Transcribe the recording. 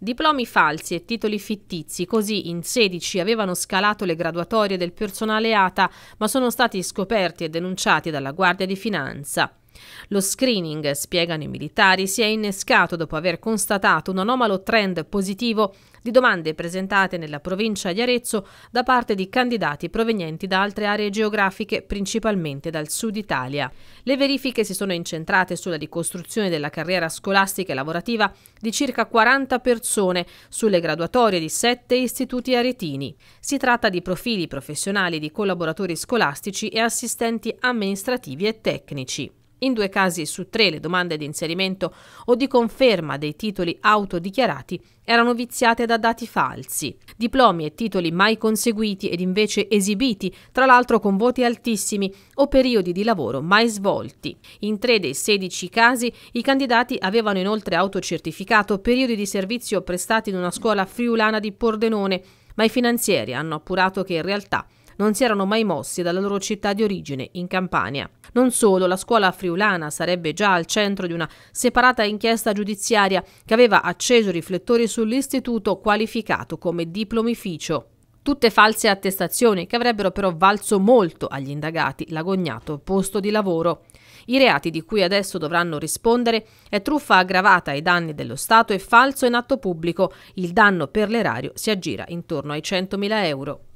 Diplomi falsi e titoli fittizi, così in 16 avevano scalato le graduatorie del personale ATA, ma sono stati scoperti e denunciati dalla Guardia di Finanza. Lo screening, spiegano i militari, si è innescato dopo aver constatato un anomalo trend positivo di domande presentate nella provincia di Arezzo da parte di candidati provenienti da altre aree geografiche, principalmente dal sud Italia. Le verifiche si sono incentrate sulla ricostruzione della carriera scolastica e lavorativa di circa 40 persone sulle graduatorie di sette istituti aretini. Si tratta di profili professionali di collaboratori scolastici e assistenti amministrativi e tecnici. In due casi su tre le domande di inserimento o di conferma dei titoli autodichiarati erano viziate da dati falsi, diplomi e titoli mai conseguiti ed invece esibiti, tra l'altro con voti altissimi o periodi di lavoro mai svolti. In tre dei 16 casi i candidati avevano inoltre autocertificato periodi di servizio prestati in una scuola friulana di Pordenone, ma i finanzieri hanno appurato che in realtà non si erano mai mossi dalla loro città di origine, in Campania. Non solo, la scuola friulana sarebbe già al centro di una separata inchiesta giudiziaria che aveva acceso i riflettori sull'istituto qualificato come diplomificio. Tutte false attestazioni che avrebbero però valso molto agli indagati l'agognato posto di lavoro. I reati di cui adesso dovranno rispondere è truffa aggravata ai danni dello Stato e falso in atto pubblico. Il danno per l'erario si aggira intorno ai 100.000 euro.